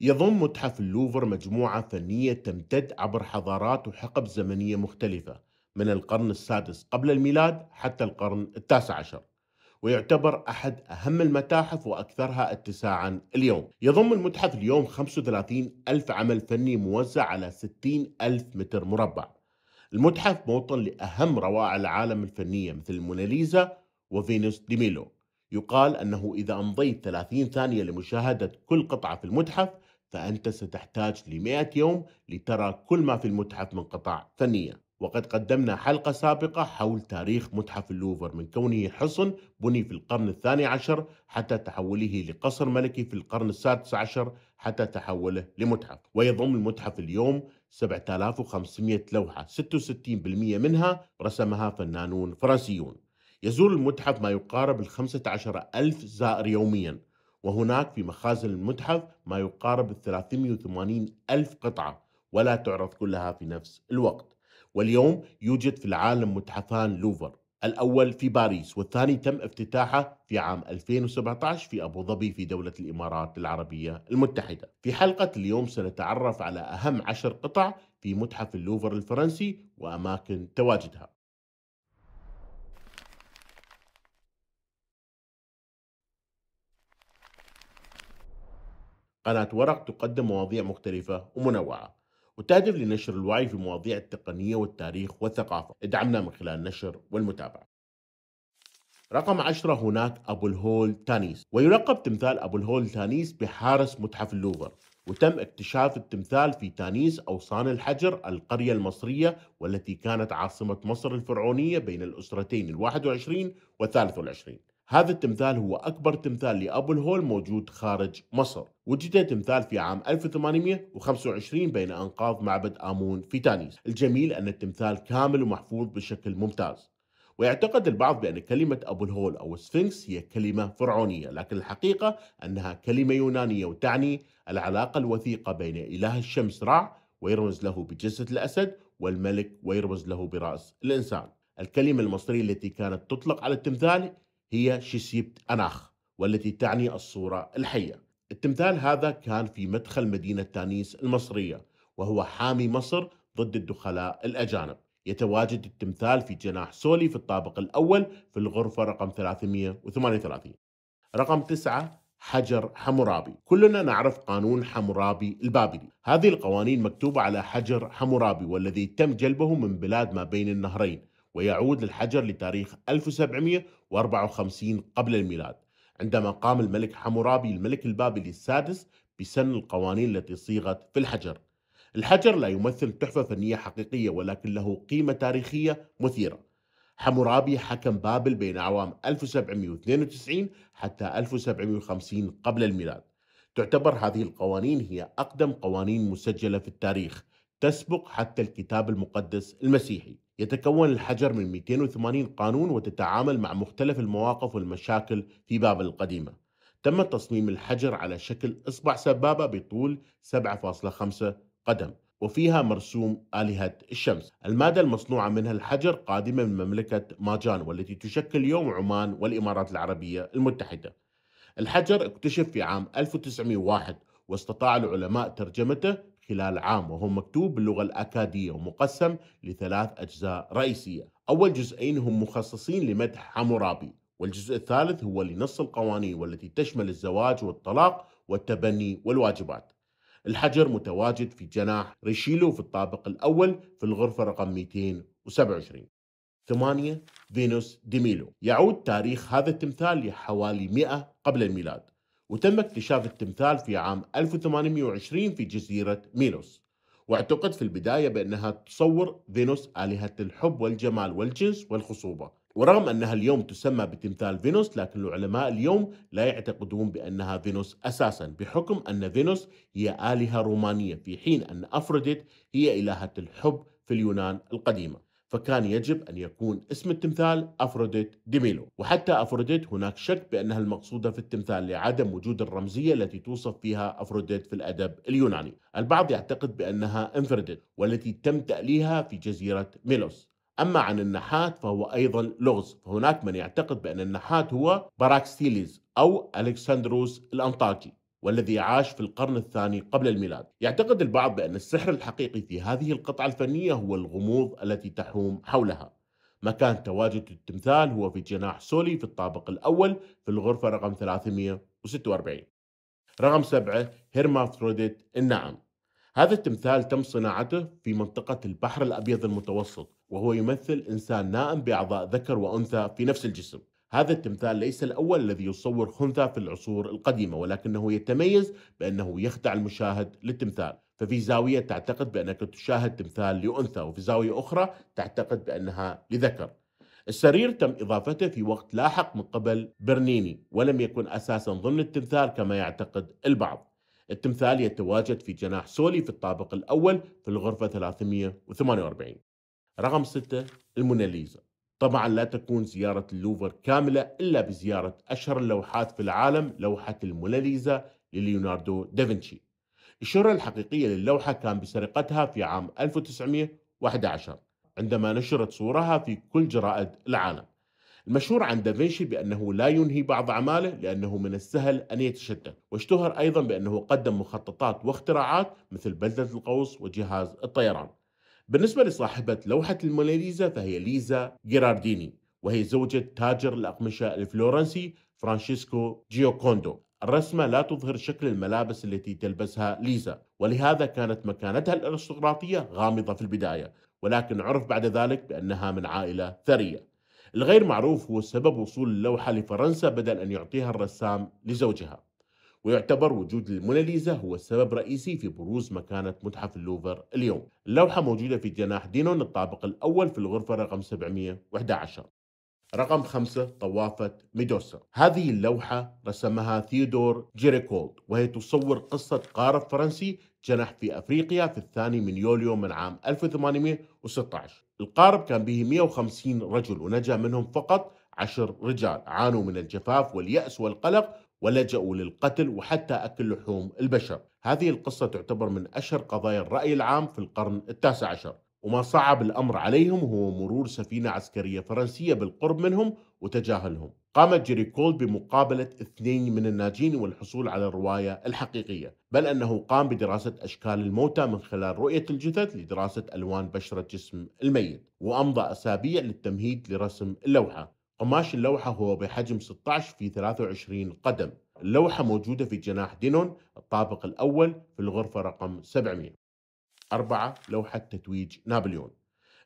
يضم متحف اللوفر مجموعة فنية تمتد عبر حضارات وحقب زمنية مختلفة من القرن السادس قبل الميلاد حتى القرن التاسع عشر ويعتبر أحد أهم المتاحف وأكثرها اتساعا اليوم يضم المتحف اليوم 35 ألف عمل فني موزع على 60 ألف متر مربع المتحف موطن لأهم روائع العالم الفنية مثل الموناليزا وفينوس دي ميلو يقال أنه إذا أمضيت 30 ثانية لمشاهدة كل قطعة في المتحف فأنت ستحتاج لمئة يوم لترى كل ما في المتحف من قطع فنية وقد قدمنا حلقة سابقة حول تاريخ متحف اللوفر من كونه حصن بني في القرن الثاني عشر حتى تحوله لقصر ملكي في القرن السادس عشر حتى تحوله لمتحف ويضم المتحف اليوم 7500 لوحة 66% منها رسمها فنانون فرنسيون يزور المتحف ما يقارب ال 15 ألف زائر يوميا وهناك في مخازن المتحف ما يقارب 380 ألف قطعة ولا تعرض كلها في نفس الوقت واليوم يوجد في العالم متحفان لوفر الأول في باريس والثاني تم افتتاحه في عام 2017 في أبو ظبي في دولة الإمارات العربية المتحدة في حلقة اليوم سنتعرف على أهم عشر قطع في متحف اللوفر الفرنسي وأماكن تواجدها قناة ورق تقدم مواضيع مختلفة ومنوعة وتهدف لنشر الوعي في مواضيع التقنية والتاريخ والثقافة ادعمنا من خلال النشر والمتابعة رقم عشرة هناك أبو الهول تانيس ويلقب تمثال أبو الهول تانيس بحارس متحف اللوفر وتم اكتشاف التمثال في تانيس أو صان الحجر القرية المصرية والتي كانت عاصمة مصر الفرعونية بين الأسرتين الواحد والعشرين والثالث والعشرين هذا التمثال هو أكبر تمثال لأبو الهول موجود خارج مصر وجد تمثال في عام 1825 بين أنقاض معبد آمون في تانيس الجميل أن التمثال كامل ومحفوظ بشكل ممتاز ويعتقد البعض بأن كلمة أبو الهول أو السفنكس هي كلمة فرعونية لكن الحقيقة أنها كلمة يونانية وتعني العلاقة الوثيقة بين إله الشمس رع ويرمز له بجسد الأسد والملك ويرمز له برأس الإنسان الكلمة المصرية التي كانت تطلق على التمثال هي شيسيبت أناخ والتي تعني الصورة الحية التمثال هذا كان في مدخل مدينة تانيس المصرية وهو حامي مصر ضد الدخلاء الأجانب يتواجد التمثال في جناح سولي في الطابق الأول في الغرفة رقم 338 رقم 9 حجر حمورابي كلنا نعرف قانون حمورابي البابلي هذه القوانين مكتوبة على حجر حمورابي والذي تم جلبه من بلاد ما بين النهرين ويعود للحجر لتاريخ 1700 254 قبل الميلاد عندما قام الملك حمورابي الملك البابلي السادس بسن القوانين التي صيغت في الحجر الحجر لا يمثل تحفة فنية حقيقية ولكن له قيمة تاريخية مثيرة حمورابي حكم بابل بين أعوام 1792 حتى 1750 قبل الميلاد تعتبر هذه القوانين هي أقدم قوانين مسجلة في التاريخ تسبق حتى الكتاب المقدس المسيحي يتكون الحجر من 280 قانون وتتعامل مع مختلف المواقف والمشاكل في بابل القديمة تم تصميم الحجر على شكل إصبع سبابة بطول 7.5 قدم وفيها مرسوم آلهة الشمس المادة المصنوعة منها الحجر قادمة من مملكة ماجان والتي تشكل يوم عمان والإمارات العربية المتحدة الحجر اكتشف في عام 1901 واستطاع العلماء ترجمته خلال عام وهو مكتوب باللغة الأكادية ومقسم لثلاث أجزاء رئيسية أول جزئين هم مخصصين لمدح حمورابي والجزء الثالث هو لنص القوانين والتي تشمل الزواج والطلاق والتبني والواجبات الحجر متواجد في جناح ريشيلو في الطابق الأول في الغرفة رقم 227 ثمانية فينوس ديميلو يعود تاريخ هذا التمثال لحوالي 100 قبل الميلاد وتم اكتشاف التمثال في عام 1820 في جزيرة مينوس واعتقد في البداية بأنها تصور فينوس آلهة الحب والجمال والجنس والخصوبة ورغم أنها اليوم تسمى بتمثال فينوس لكن العلماء اليوم لا يعتقدون بأنها فينوس أساسا بحكم أن فينوس هي آلهة رومانية في حين أن أفروديت هي إلهة الحب في اليونان القديمة فكان يجب أن يكون اسم التمثال أفروديت ديميلو وحتى أفروديت هناك شك بأنها المقصودة في التمثال لعدم وجود الرمزية التي توصف فيها أفروديت في الأدب اليوناني البعض يعتقد بأنها انفرديت والتي تم تأليها في جزيرة ميلوس أما عن النحات فهو أيضا لغز فهناك من يعتقد بأن النحات هو باراكستيليز أو ألكسندروس الأنطاكي والذي عاش في القرن الثاني قبل الميلاد يعتقد البعض بأن السحر الحقيقي في هذه القطعة الفنية هو الغموض التي تحوم حولها مكان تواجد التمثال هو في جناح سولي في الطابق الأول في الغرفة رقم 346 رقم 7 هيرمافروديت النعم هذا التمثال تم صناعته في منطقة البحر الأبيض المتوسط وهو يمثل إنسان نائم بأعضاء ذكر وأنثى في نفس الجسم هذا التمثال ليس الأول الذي يصور خنثى في العصور القديمة ولكنه يتميز بأنه يخدع المشاهد للتمثال ففي زاوية تعتقد بأنك تشاهد تمثال لأنثى وفي زاوية أخرى تعتقد بأنها لذكر السرير تم إضافته في وقت لاحق من قبل برنيني ولم يكن أساسا ضمن التمثال كما يعتقد البعض التمثال يتواجد في جناح سولي في الطابق الأول في الغرفة 348 رقم 6 الموناليزا طبعا لا تكون زيارة اللوفر كاملة إلا بزيارة أشهر اللوحات في العالم لوحة الموناليزا لليوناردو دافنشي الشهرة الحقيقية للوحة كان بسرقتها في عام 1911 عندما نشرت صورها في كل جرائد العالم المشهور عن دافنشي بأنه لا ينهي بعض أعماله لأنه من السهل أن يتشتت واشتهر أيضا بأنه قدم مخططات واختراعات مثل بلدة القوس وجهاز الطيران بالنسبة لصاحبة لوحة الموناليزا فهي ليزا جيرارديني وهي زوجة تاجر الأقمشة الفلورنسي فرانشيسكو جيوكوندو الرسمة لا تظهر شكل الملابس التي تلبسها ليزا ولهذا كانت مكانتها الارستقراطية غامضة في البداية ولكن عرف بعد ذلك بأنها من عائلة ثرية الغير معروف هو سبب وصول اللوحة لفرنسا بدل أن يعطيها الرسام لزوجها ويعتبر وجود الموناليزا هو السبب الرئيسي في بروز مكانة متحف اللوفر اليوم اللوحة موجودة في جناح دينون الطابق الأول في الغرفة رقم 711 رقم خمسة طوافة ميدوسا هذه اللوحة رسمها ثيودور جيريكولد وهي تصور قصة قارب فرنسي جنح في أفريقيا في الثاني من يوليو من عام 1816 القارب كان به 150 رجل ونجا منهم فقط عشر رجال عانوا من الجفاف واليأس والقلق ولجأوا للقتل وحتى أكل لحوم البشر هذه القصة تعتبر من أشهر قضايا الرأي العام في القرن التاسع عشر وما صعب الأمر عليهم هو مرور سفينة عسكرية فرنسية بالقرب منهم وتجاهلهم قامت كول بمقابلة اثنين من الناجين والحصول على الرواية الحقيقية بل أنه قام بدراسة أشكال الموتى من خلال رؤية الجثث لدراسة ألوان بشرة جسم الميت وأمضى أسابيع للتمهيد لرسم اللوحة قماش اللوحة هو بحجم 16 في 23 قدم اللوحة موجودة في جناح دينون الطابق الأول في الغرفة رقم 700 أربعة لوحة تتويج نابليون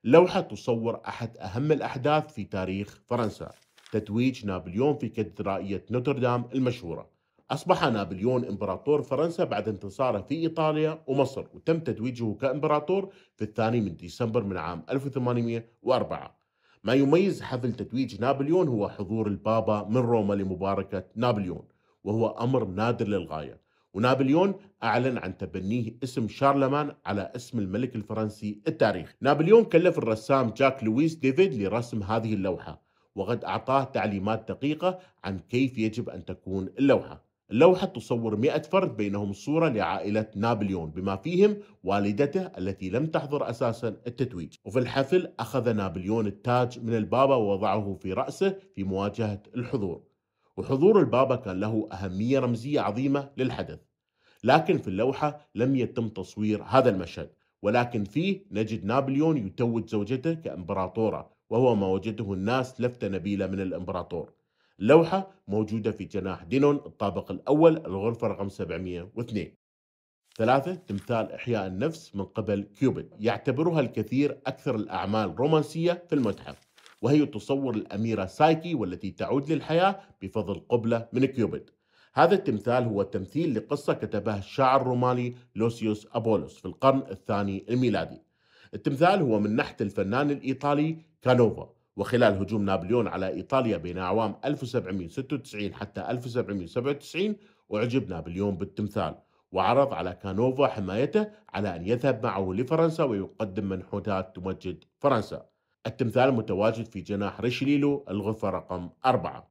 لوحة تصور أحد أهم الأحداث في تاريخ فرنسا تتويج نابليون في كاتدرائية نوتردام المشهورة أصبح نابليون إمبراطور فرنسا بعد انتصاره في إيطاليا ومصر وتم تتويجه كإمبراطور في الثاني من ديسمبر من عام 1804 ما يميز حفل تتويج نابليون هو حضور البابا من روما لمباركة نابليون وهو أمر نادر للغاية ونابليون أعلن عن تبنيه اسم شارلمان على اسم الملك الفرنسي التاريخي نابليون كلف الرسام جاك لويس ديفيد لرسم هذه اللوحة وقد أعطاه تعليمات دقيقة عن كيف يجب أن تكون اللوحة اللوحة تصور 100 فرد بينهم صورة لعائلة نابليون بما فيهم والدته التي لم تحضر أساسا التتويج وفي الحفل أخذ نابليون التاج من البابا ووضعه في رأسه في مواجهة الحضور وحضور البابا كان له أهمية رمزية عظيمة للحدث لكن في اللوحة لم يتم تصوير هذا المشهد ولكن فيه نجد نابليون يتوج زوجته كإمبراطورة وهو ما وجده الناس لفتة نبيلة من الإمبراطور لوحة موجودة في جناح دينون الطابق الأول الغرفة رقم 702 ثلاثة تمثال إحياء النفس من قبل كيوبيد يعتبرها الكثير أكثر الأعمال رومانسية في المتحف وهي تصور الأميرة سايكي والتي تعود للحياة بفضل قبلة من كيوبيد هذا التمثال هو تمثيل لقصة كتبها الشاعر الروماني لوسيوس أبولوس في القرن الثاني الميلادي التمثال هو من نحت الفنان الإيطالي كانوفا وخلال هجوم نابليون على إيطاليا بين أعوام 1796 حتى 1797 أعجب نابليون بالتمثال وعرض على كانوفا حمايته على أن يذهب معه لفرنسا ويقدم منحوتات تمجد فرنسا التمثال متواجد في جناح ريشليلو الغرفة رقم أربعة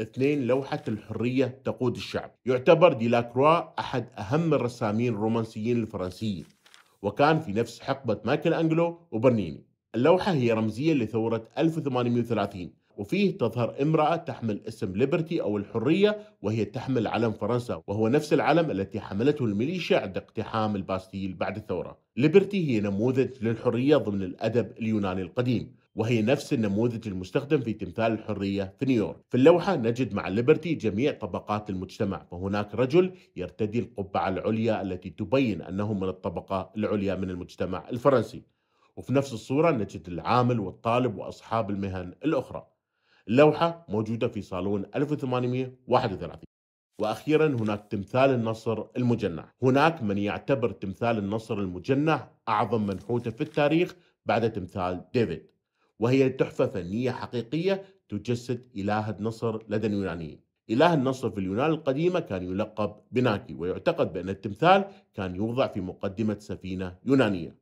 اثنين لوحة الحرية تقود الشعب يعتبر ديلاكروا أحد أهم الرسامين الرومانسيين الفرنسيين وكان في نفس حقبة مايكل أنجلو وبرنيني اللوحة هي رمزية لثورة 1830 وفيه تظهر امرأة تحمل اسم ليبرتي أو الحرية وهي تحمل علم فرنسا وهو نفس العلم التي حملته الميليشيا عند اقتحام الباستيل بعد الثورة ليبرتي هي نموذج للحرية ضمن الأدب اليوناني القديم وهي نفس النموذج المستخدم في تمثال الحرية في نيويورك في اللوحة نجد مع ليبرتي جميع طبقات المجتمع فهناك رجل يرتدي القبعة العليا التي تبين أنه من الطبقة العليا من المجتمع الفرنسي وفي نفس الصورة نجد العامل والطالب وأصحاب المهن الأخرى اللوحة موجودة في صالون 1831 وأخيرا هناك تمثال النصر المجنح هناك من يعتبر تمثال النصر المجنح أعظم منحوتة في التاريخ بعد تمثال ديفيد وهي تحفة فنية حقيقية تجسد إله النصر لدى اليونانيين إله النصر في اليونان القديمة كان يلقب بناكي ويعتقد بأن التمثال كان يوضع في مقدمة سفينة يونانية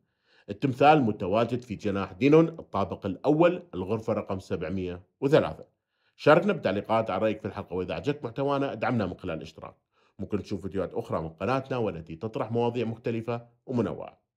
التمثال متواجد في جناح دينون الطابق الأول الغرفة رقم 703 شاركنا بتعليقات على رأيك في الحلقة وإذا عجبك محتوانا ادعمنا من خلال الاشتراك ممكن تشوف فيديوهات أخرى من قناتنا والتي تطرح مواضيع مختلفة ومنوعة